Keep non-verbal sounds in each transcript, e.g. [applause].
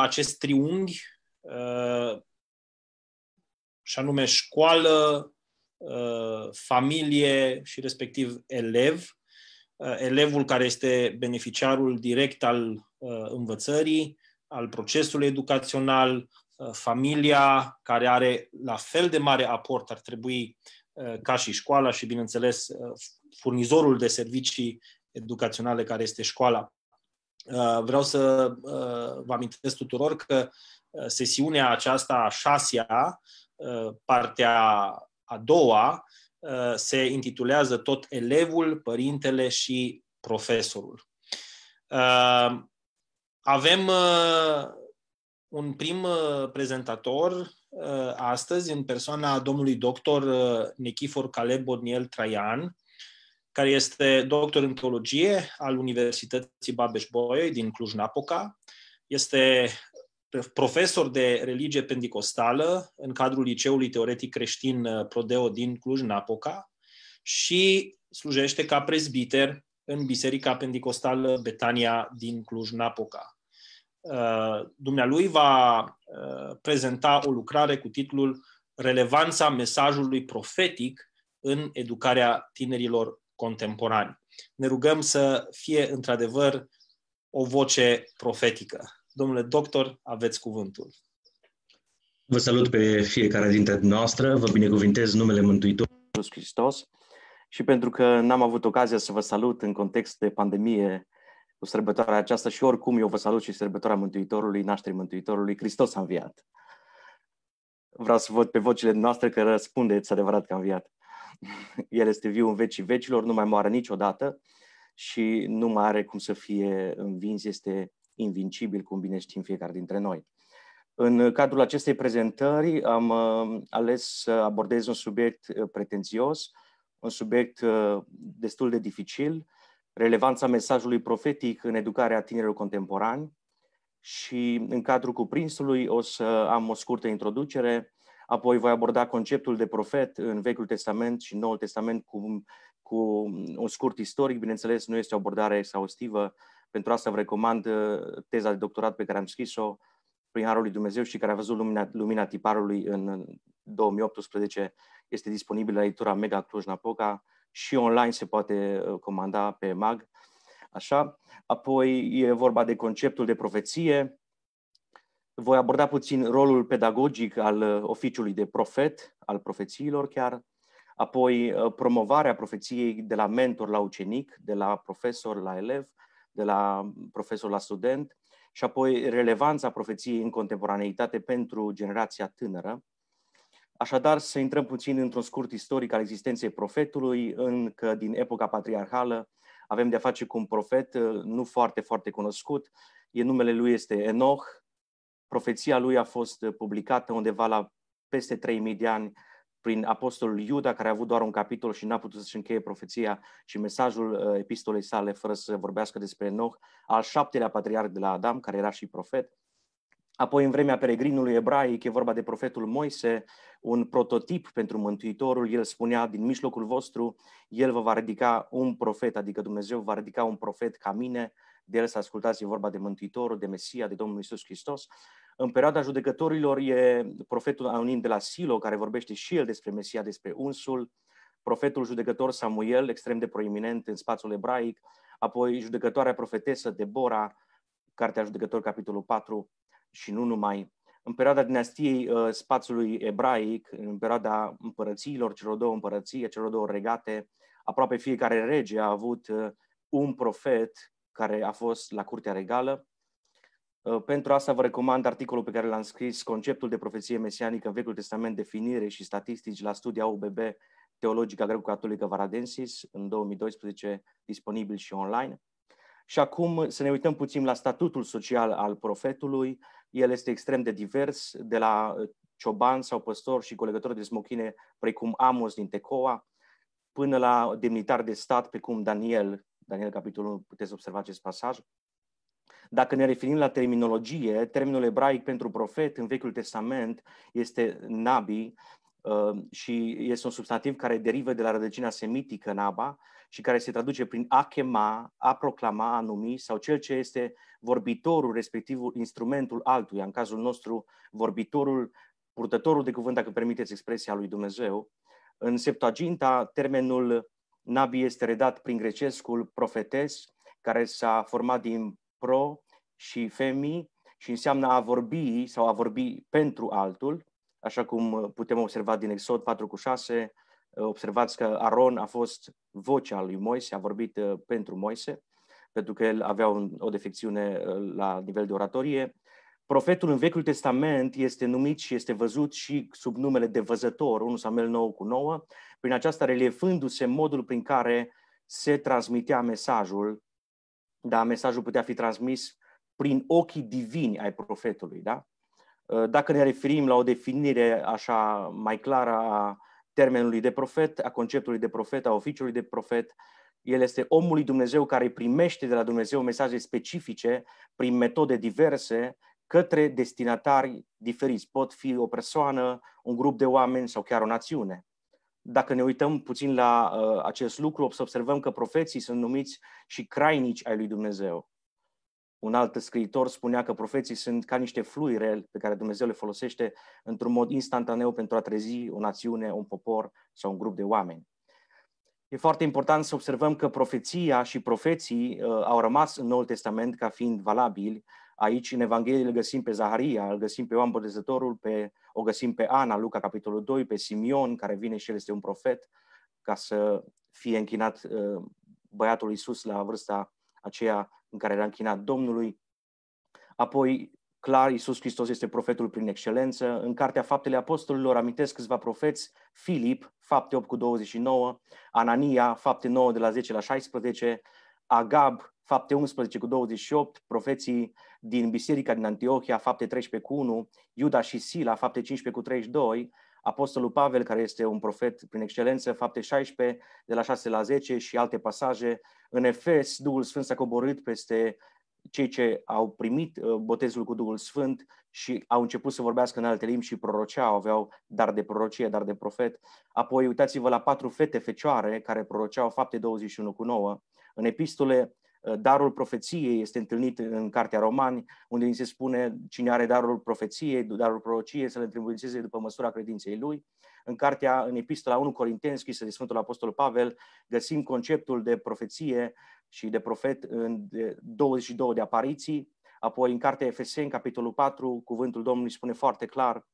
acest triunghi, uh, și anume școală, uh, familie și respectiv elev, uh, elevul care este beneficiarul direct al învățării, al procesului educațional, familia care are la fel de mare aport ar trebui ca și școala și, bineînțeles, furnizorul de servicii educaționale care este școala. Uh, vreau să uh, vă amintesc tuturor că uh, sesiunea aceasta a șasea, partea a doua, se intitulează tot elevul, părintele și profesorul. Avem un prim prezentator astăzi în persoana domnului doctor Nechifor Caleb Borniel Traian, care este doctor în teologie al Universității Babeș-Bolyai din Cluj-Napoca. Este profesor de religie pendicostală în cadrul Liceului Teoretic Creștin uh, Prodeo din Cluj-Napoca și slujește ca prezbiter în Biserica Pentecostală Betania din Cluj-Napoca. Uh, dumnealui va uh, prezenta o lucrare cu titlul Relevanța mesajului profetic în educarea tinerilor contemporani. Ne rugăm să fie într-adevăr o voce profetică. Domnule doctor, aveți cuvântul. Vă salut pe fiecare dintre noastre, vă binecuvintez numele Mântuitorului Hristos și pentru că n-am avut ocazia să vă salut în context de pandemie cu sărbătoarea aceasta și oricum eu vă salut și sărbătoarea Mântuitorului, nașterii Mântuitorului, Hristos a înviat. Vreau să văd pe vocile noastre că răspundeți adevărat că a înviat. [laughs] El este viu în vecii vecilor, nu mai moare niciodată și nu mai are cum să fie învins, este invincibil, cum bine știm fiecare dintre noi. În cadrul acestei prezentări am uh, ales să abordez un subiect uh, pretențios, un subiect uh, destul de dificil, relevanța mesajului profetic în educarea tinerilor contemporani și în cadrul cuprinsului o să am o scurtă introducere, Apoi voi aborda conceptul de profet în Vechiul Testament și Noul Testament cu, cu un scurt istoric. Bineînțeles, nu este o abordare exhaustivă. Pentru asta vă recomand uh, teza de doctorat pe care am scris-o prin Harul lui Dumnezeu și care a văzut lumina, lumina tiparului în 2018. Este disponibilă la editura Mega Cluj-Napoca și online se poate uh, comanda pe MAG. Așa. Apoi e vorba de conceptul de profeție, voi aborda puțin rolul pedagogic al uh, oficiului de profet, al profețiilor chiar, apoi uh, promovarea profeției de la mentor la ucenic, de la profesor la elev, de la profesor la student și apoi relevanța profeției în contemporaneitate pentru generația tânără. Așadar, să intrăm puțin într-un scurt istoric al existenței profetului, încă din epoca patriarhală avem de-a face cu un profet uh, nu foarte, foarte cunoscut. E, numele lui este Enoch, Profeția lui a fost uh, publicată undeva la peste 3.000 de ani prin apostolul Iuda, care a avut doar un capitol și n-a putut să-și încheie profeția și mesajul uh, epistolei sale fără să vorbească despre Enoch, al șaptelea patriarh de la Adam, care era și profet. Apoi, în vremea peregrinului ebraic, e vorba de profetul Moise, un prototip pentru Mântuitorul. El spunea, din mijlocul vostru, el vă va ridica un profet, adică Dumnezeu va ridica un profet ca mine, de el să ascultați, e vorba de Mântuitorul, de Mesia, de Domnul Isus Hristos. În perioada judecătorilor e profetul anonim de la Silo, care vorbește și el despre Mesia, despre unsul, profetul judecător Samuel, extrem de proeminent în spațiul ebraic, apoi judecătoarea profetesă Debora, Cartea Judecător, capitolul 4, și nu numai. În perioada dinastiei uh, spațiului ebraic, în perioada împărățiilor, celor două împărății, celor două regate, aproape fiecare rege a avut uh, un profet care a fost la curtea regală. Uh, pentru asta vă recomand articolul pe care l-am scris, Conceptul de profeție mesianică, Vechiul Testament, definire și statistici la studia UBB Teologica Greco-Catolică Varadensis, în 2012, disponibil și online. Și acum să ne uităm puțin la statutul social al profetului. El este extrem de divers, de la uh, cioban sau păstor și colegător de smochine, precum Amos din Tecoa, până la demnitar de stat, precum Daniel. Daniel, capitolul, puteți observa acest pasaj. Dacă ne referim la terminologie, termenul ebraic pentru profet în Vechiul Testament este nabi uh, și este un substantiv care derivă de la rădăcina semitică naba și care se traduce prin a chema, a proclama, a numi sau cel ce este vorbitorul, respectiv instrumentul altuia, în cazul nostru vorbitorul, purtătorul de cuvânt, dacă permiteți expresia lui Dumnezeu. În Septuaginta, termenul nabi este redat prin grecescul profetes, care s-a format din pro și femi și înseamnă a vorbi sau a vorbi pentru altul, așa cum uh, putem observa din Exod 4 cu 6, uh, observați că Aron a fost vocea lui Moise, a vorbit uh, pentru Moise, pentru că el avea un, o defecțiune la nivel de oratorie. Profetul în Vechiul Testament este numit și este văzut și sub numele de văzător, 1 Samuel 9 cu 9, prin aceasta relevându-se modul prin care se transmitea mesajul dar mesajul putea fi transmis prin ochii divini ai profetului. Da? Uh, dacă ne referim la o definire așa mai clară a termenului de profet, a conceptului de profet, a oficiului de profet, el este omul lui Dumnezeu care primește de la Dumnezeu mesaje specifice prin metode diverse către destinatari diferiți. Pot fi o persoană, un grup de oameni sau chiar o națiune. Dacă ne uităm puțin la uh, acest lucru, o să observăm că profeții sunt numiți și crainici ai lui Dumnezeu. Un alt scriitor spunea că profeții sunt ca niște fluire pe care Dumnezeu le folosește într-un mod instantaneu pentru a trezi o națiune, un popor sau un grup de oameni. E foarte important să observăm că profeția și profeții uh, au rămas în Noul Testament ca fiind valabili Aici, în Evanghelie, îl găsim pe Zaharia, îl găsim pe Ioan Botezătorul, pe, o găsim pe Ana, Luca, capitolul 2, pe Simion, care vine și el este un profet, ca să fie închinat uh, băiatul Iisus la vârsta aceea în care era închinat Domnului. Apoi, clar, Iisus Hristos este profetul prin excelență. În Cartea Faptele Apostolilor amintesc câțiva profeți, Filip, fapte 8 cu 29, Anania, fapte 9 de la 10 la 16, Agab, Fapte 11 cu 28, profeții din biserica din Antiohia, Fapte 13 cu 1, Iuda și Sila, Fapte 15 cu 32, Apostolul Pavel, care este un profet prin excelență, Fapte 16, de la 6 la 10 și alte pasaje. În Efes, Duhul Sfânt s-a coborât peste cei ce au primit uh, botezul cu Duhul Sfânt și au început să vorbească în alte limbi și proroceau, aveau dar de prorocie, dar de profet. Apoi uitați-vă la patru fete fecioare care proroceau fapte 21 cu 9. În epistole Eh, darul profeției este întâlnit în Cartea Romani, unde ni se spune cine are darul profeției, darul prorociei, să le întrebuințeze după măsura credinței lui. În cartea, în epistola 1 Corinteni, scrisă de Sfântul Apostol Pavel, găsim conceptul de profeție și de profet în 22 de apariții. Apoi, în cartea Efeseni, capitolul 4, cuvântul Domnului spune foarte clar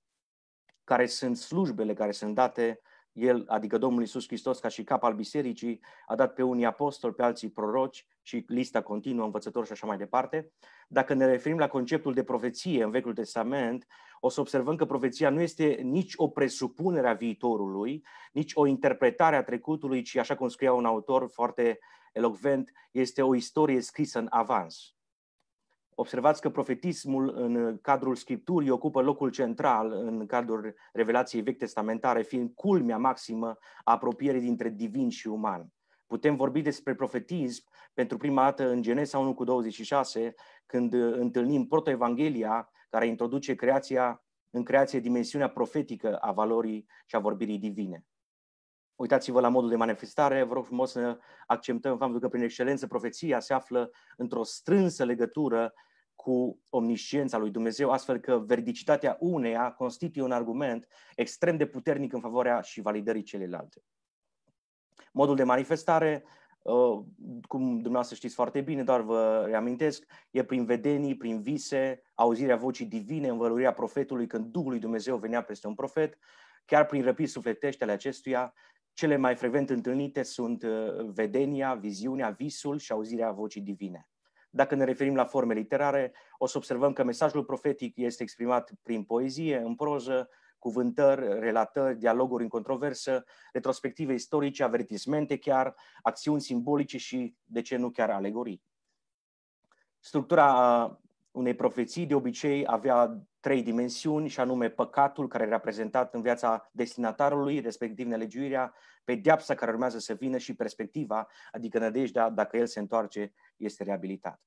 care sunt slujbele care sunt date el, adică Domnul Isus Hristos ca și cap al bisericii, a dat pe unii apostoli, pe alții proroci și lista continuă, învățători și așa mai departe. Dacă ne referim la conceptul de profeție în Vechiul Testament, o să observăm că profeția nu este nici o presupunere a viitorului, nici o interpretare a trecutului, ci așa cum scria un autor foarte elocvent, este o istorie scrisă în avans. Observați că profetismul în cadrul Scripturii ocupă locul central în cadrul revelației vechi testamentare, fiind culmea maximă a apropierii dintre divin și uman. Putem vorbi despre profetism pentru prima dată în Genesa 1 cu 26, când întâlnim protoevanghelia care introduce creația în creație dimensiunea profetică a valorii și a vorbirii divine. Uitați-vă la modul de manifestare, vă rog frumos să acceptăm faptul că prin excelență profeția se află într-o strânsă legătură cu omnisciența lui Dumnezeu, astfel că verdicitatea uneia constituie un argument extrem de puternic în favoarea și validării celelalte. Modul de manifestare, ă, cum dumneavoastră știți foarte bine, doar vă reamintesc, e prin vedenii, prin vise, auzirea vocii divine, învăluirea profetului când Duhul lui Dumnezeu venea peste un profet, chiar prin răpiri sufletești ale acestuia, cele mai frecvent întâlnite sunt ă, vedenia, viziunea, visul și auzirea vocii divine. Dacă ne referim la forme literare, o să observăm că mesajul profetic este exprimat prin poezie, în proză, cuvântări, relatări, dialoguri în controversă, retrospective istorice, avertismente chiar, acțiuni simbolice și, de ce nu chiar, alegorii. Structura unei profeții de obicei avea trei dimensiuni, și anume păcatul care era prezentat în viața destinatarului, respectiv nelegiuirea, pedeapsa care urmează să vină și perspectiva, adică nădejdea dacă el se întoarce, este reabilitat.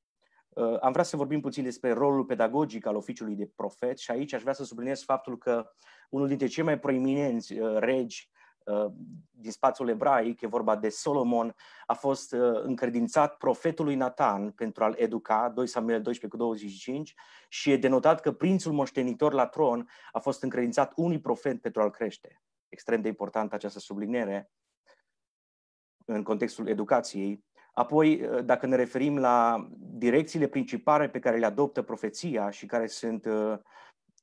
Uh, am vrea să vorbim puțin despre rolul pedagogic al oficiului de profet și aici aș vrea să subliniez faptul că unul dintre cei mai proeminenți uh, regi Uh, din spațiul ebraic, e vorba de Solomon, a fost uh, încredințat profetului Nathan pentru a-l educa, 2 Samuel 12 cu 25, și e denotat că prințul moștenitor la tron a fost încredințat unui profet pentru a-l crește. Extrem de importantă această subliniere în contextul educației. Apoi, uh, dacă ne referim la direcțiile principale pe care le adoptă profeția și care sunt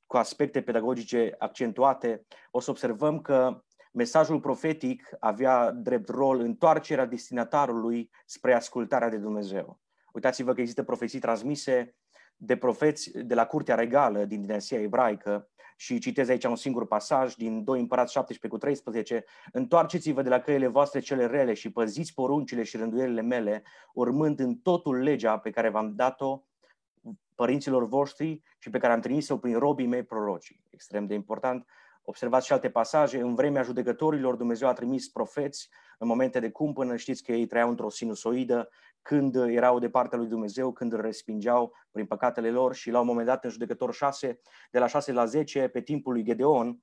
cu aspecte pedagogice accentuate, o să observăm că Mesajul profetic avea drept rol întoarcerea destinatarului spre ascultarea de Dumnezeu. Uitați-vă că există profeții transmise de profeți de la curtea regală din dinastia ebraică și citez aici un singur pasaj din 2 împărați 17 cu 13. Întoarceți-vă de la căile voastre cele rele și păziți poruncile și rânduielile mele, urmând în totul legea pe care v-am dat-o părinților voștri și pe care am trimis-o prin robii mei prorocii. Extrem de important. Observați și alte pasaje. În vremea judecătorilor, Dumnezeu a trimis profeți în momente de cumpănă. Știți că ei trăiau într-o sinusoidă, când erau de partea lui Dumnezeu, când îl respingeau prin păcatele lor și la un moment dat în judecător 6, de la 6 la 10, pe timpul lui Gedeon,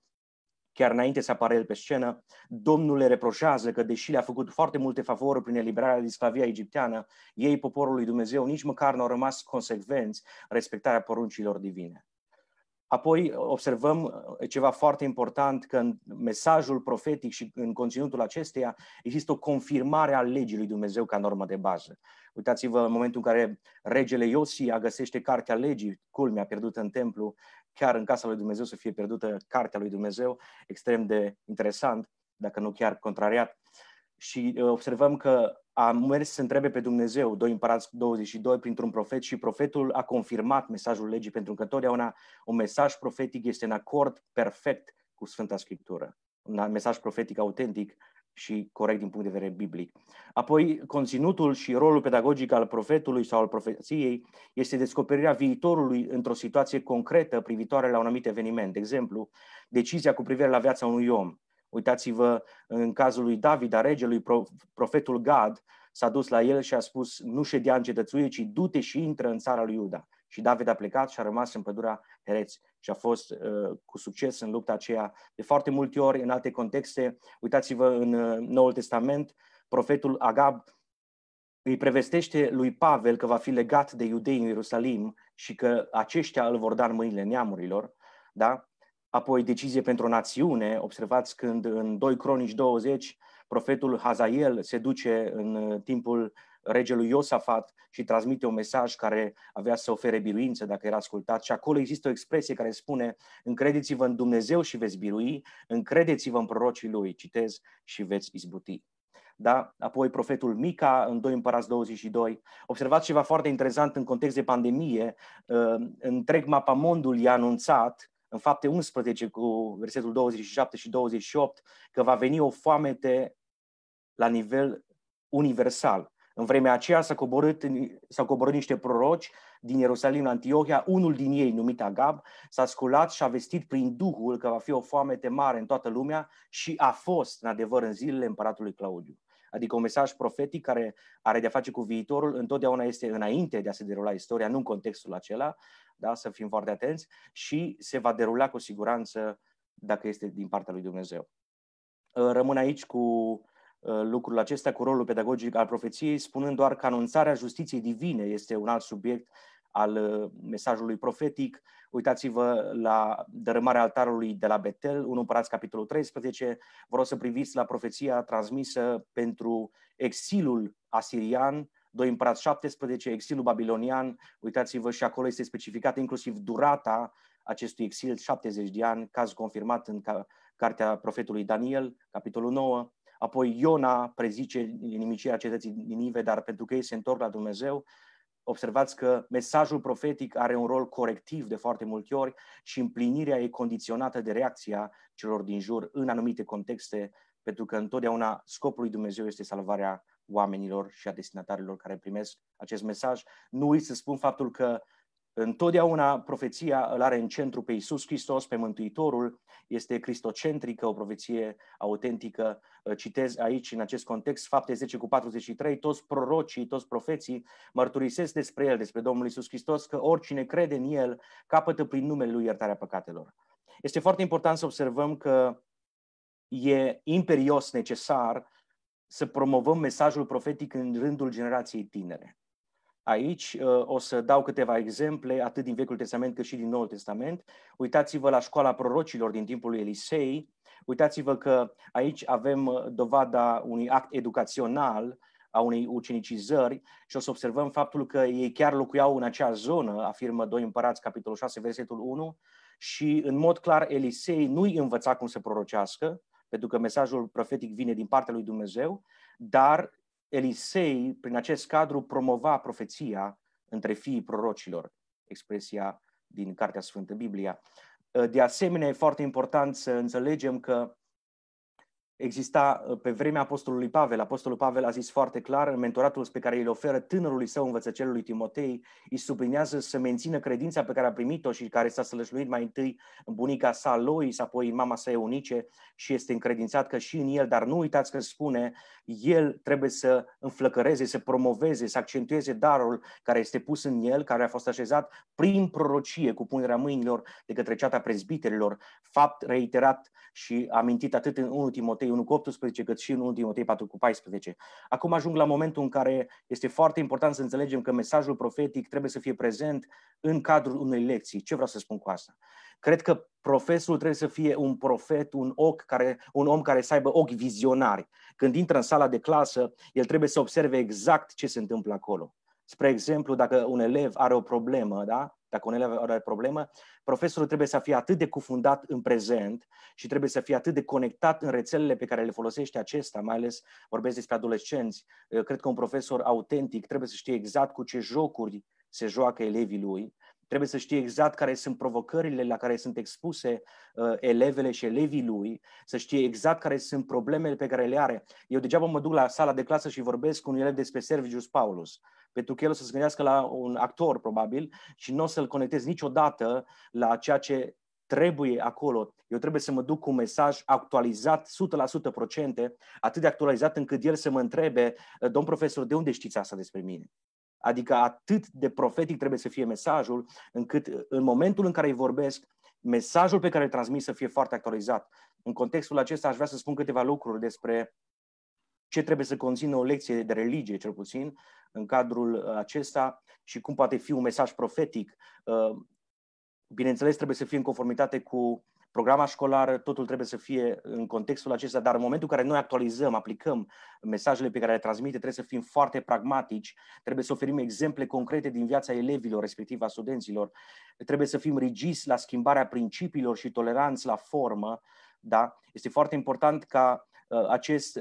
chiar înainte să apară el pe scenă, Domnul le reproșează că, deși le-a făcut foarte multe favoruri prin eliberarea din sclavia egipteană, ei, poporul lui Dumnezeu, nici măcar nu au rămas consecvenți respectarea poruncilor divine. Apoi uh, observăm uh, ceva foarte important, că în mesajul profetic și în conținutul acesteia există o confirmare a legii lui Dumnezeu ca normă de bază. Uitați-vă în momentul în care regele Iosia găsește cartea legii, culmea pierdută în templu, chiar în casa lui Dumnezeu să fie pierdută cartea lui Dumnezeu, extrem de interesant, dacă nu chiar contrariat. Uh, și uh, observăm că a mers să întrebe pe Dumnezeu, 2 împărați 22, printr-un profet și profetul a confirmat mesajul legii, pentru că totdeauna un mesaj profetic este în acord perfect cu Sfânta Scriptură. Un mesaj profetic autentic și corect din punct de vedere biblic. Apoi, conținutul și rolul pedagogic al profetului sau al profeției este descoperirea viitorului într-o situație concretă privitoare la un anumit eveniment. De exemplu, decizia cu privire la viața unui om, Uitați-vă în cazul lui David, a regelui, profetul Gad s-a dus la el și a spus, nu ședea în cetățuie, ci du-te și intră în țara lui Iuda. Și David a plecat și a rămas în pădurea Hereț și a fost uh, cu succes în lupta aceea. De foarte multe ori, în alte contexte, uitați-vă în uh, Noul Testament, profetul Agab îi prevestește lui Pavel că va fi legat de iudei în Ierusalim și că aceștia îl vor da în mâinile neamurilor, da? apoi decizie pentru o națiune. Observați când în 2 Cronici 20 profetul Hazael se duce în uh, timpul regelui Iosafat și transmite un mesaj care avea să ofere biruință dacă era ascultat și acolo există o expresie care spune încredeți-vă în Dumnezeu și veți birui, încredeți-vă în prorocii lui, citez, și veți izbuti. Da? Apoi profetul Mica în 2 împărați 22. Observați ceva foarte interesant în context de pandemie. Uh, întreg mapamondul i-a anunțat în fapte 11 cu versetul 27 și 28, că va veni o foamete la nivel universal. În vremea aceea s-au coborât, s coborât niște proroci din Ierusalim la Antiohia, unul din ei, numit Agab, s-a sculat și a vestit prin Duhul că va fi o foamete mare în toată lumea și a fost, în adevăr, în zilele împăratului Claudiu. Adică un mesaj profetic care are de-a face cu viitorul, întotdeauna este înainte de a se derula istoria, nu în contextul acela, da? să fim foarte atenți și se va derula cu siguranță dacă este din partea lui Dumnezeu. Ă, rămân aici cu ă, lucrul acesta, cu rolul pedagogic al profeției, spunând doar că anunțarea justiției divine este un alt subiect al ă, mesajului profetic. Uitați-vă la dărâmarea altarului de la Betel, 1 Împărați, capitolul 13. Vreau să priviți la profeția transmisă pentru exilul asirian 2 împărați 17, exilul babilonian, uitați-vă și acolo este specificată inclusiv durata acestui exil, 70 de ani, caz confirmat în cartea profetului Daniel, capitolul 9. Apoi Iona prezice inimicirea cetății Ninive, dar pentru că ei se întorc la Dumnezeu, observați că mesajul profetic are un rol corectiv de foarte multe ori și împlinirea e condiționată de reacția celor din jur în anumite contexte, pentru că întotdeauna scopul lui Dumnezeu este salvarea oamenilor și a destinatarilor care primesc acest mesaj. Nu uit să spun faptul că întotdeauna profeția îl are în centru pe Isus Hristos, pe Mântuitorul, este cristocentrică, o profeție autentică. Citez aici, în acest context, fapte 10 cu 43, toți prorocii, toți profeții mărturisesc despre El, despre Domnul Isus Hristos, că oricine crede în El capătă prin numele Lui iertarea păcatelor. Este foarte important să observăm că e imperios necesar să promovăm mesajul profetic în rândul generației tinere. Aici uh, o să dau câteva exemple, atât din Vechiul Testament cât și din Noul Testament. Uitați-vă la școala prorocilor din timpul lui Elisei. Uitați-vă că aici avem uh, dovada unui act educațional a unei ucenicizări și o să observăm faptul că ei chiar locuiau în acea zonă, afirmă 2 Împărați, capitolul 6, versetul 1, și în mod clar Elisei nu îi învăța cum să prorocească, pentru că mesajul profetic vine din partea lui Dumnezeu, dar Elisei, prin acest cadru, promova profeția între fiii prorocilor, expresia din Cartea Sfântă, Biblia. De asemenea, e foarte important să înțelegem că exista ă, pe vremea apostolului Pavel. Apostolul Pavel a zis foarte clar în mentoratul pe care îl oferă tânărului său învățăcelului Timotei, îi sublinează să mențină credința pe care a primit-o și care s-a sălășluit mai întâi în bunica sa Lois, apoi în mama sa Eunice și este încredințat că și în el, dar nu uitați că spune, el trebuie să înflăcăreze, să promoveze, să accentueze darul care este pus în el, care a fost așezat prin prorocie cu punerea mâinilor de către ceata prezbiterilor, fapt reiterat și amintit atât în 1 Timotei Timotei 1 cu 18, cât și în 1 Timotei 4 cu 14. Acum ajung la momentul în care este foarte important să înțelegem că mesajul profetic trebuie să fie prezent în cadrul unei lecții. Ce vreau să spun cu asta? Cred că profesorul trebuie să fie un profet, un, ochi care, un om care să aibă ochi vizionari. Când intră în sala de clasă, el trebuie să observe exact ce se întâmplă acolo. Spre exemplu, dacă un elev are o problemă, da? Dacă un elev are o problemă, profesorul trebuie să fie atât de cufundat în prezent și trebuie să fie atât de conectat în rețelele pe care le folosește acesta, mai ales vorbesc despre adolescenți. Cred că un profesor autentic trebuie să știe exact cu ce jocuri se joacă elevii lui, trebuie să știe exact care sunt provocările la care sunt expuse uh, elevele și elevii lui, să știe exact care sunt problemele pe care le are. Eu degeaba mă duc la sala de clasă și vorbesc cu un elev despre Servigius Paulus. Uh, pentru că el o să se gândească la un actor, probabil, și nu o să-l conectez niciodată la ceea ce trebuie acolo. Eu trebuie să mă duc cu un mesaj actualizat, 100% procente, atât de actualizat încât el să mă întrebe, domn profesor, de unde știți asta despre mine? Adică atât de profetic trebuie să fie mesajul, încât în momentul în care îi vorbesc, mesajul pe care îl transmit să fie foarte actualizat. În contextul acesta aș vrea să spun câteva lucruri despre ce trebuie să conțină o lecție de religie, cel puțin, în cadrul uh, acesta și cum poate fi un mesaj profetic. Uh, bineînțeles, trebuie să fie în conformitate cu programa școlară, totul trebuie să fie în contextul acesta, dar în momentul în care noi actualizăm, aplicăm mesajele pe care le transmite, trebuie să fim foarte pragmatici, trebuie să oferim exemple concrete din viața elevilor, respectiv a studenților, trebuie să fim rigizi la schimbarea principiilor și toleranți la formă, da? Este foarte important ca uh, acest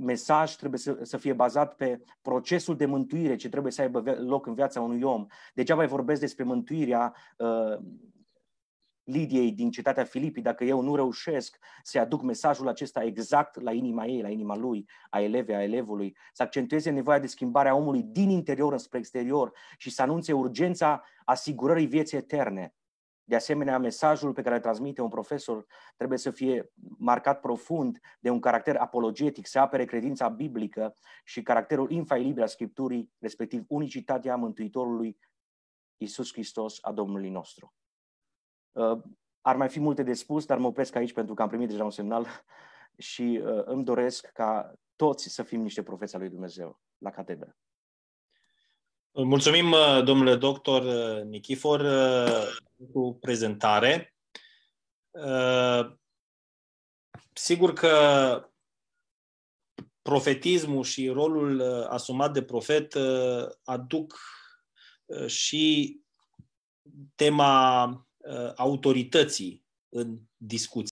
mesaj trebuie să, să fie bazat pe procesul de mântuire ce trebuie să aibă loc în viața unui om. Degeaba vorbesc despre mântuirea uh, Lidiei din cetatea Filipii, dacă eu nu reușesc să aduc mesajul acesta exact la inima ei, la inima lui, a elevei, a elevului, să accentueze nevoia de schimbare a omului din interior înspre exterior și să anunțe urgența asigurării vieții eterne. De asemenea, mesajul pe care îl transmite un profesor trebuie să fie marcat profund de un caracter apologetic, să apere credința biblică și caracterul infailibil al Scripturii, respectiv unicitatea Mântuitorului Isus Hristos, a Domnului nostru. Uh, ar mai fi multe de spus, dar mă opresc aici pentru că am primit deja un semnal [laughs] și uh, îmi doresc ca toți să fim niște profeți al lui Dumnezeu la catedră. Mulțumim, uh, domnule doctor uh, Nichifor, uh, pentru prezentare. Sigur că profetismul și rolul asumat de profet aduc și tema autorității în discuție.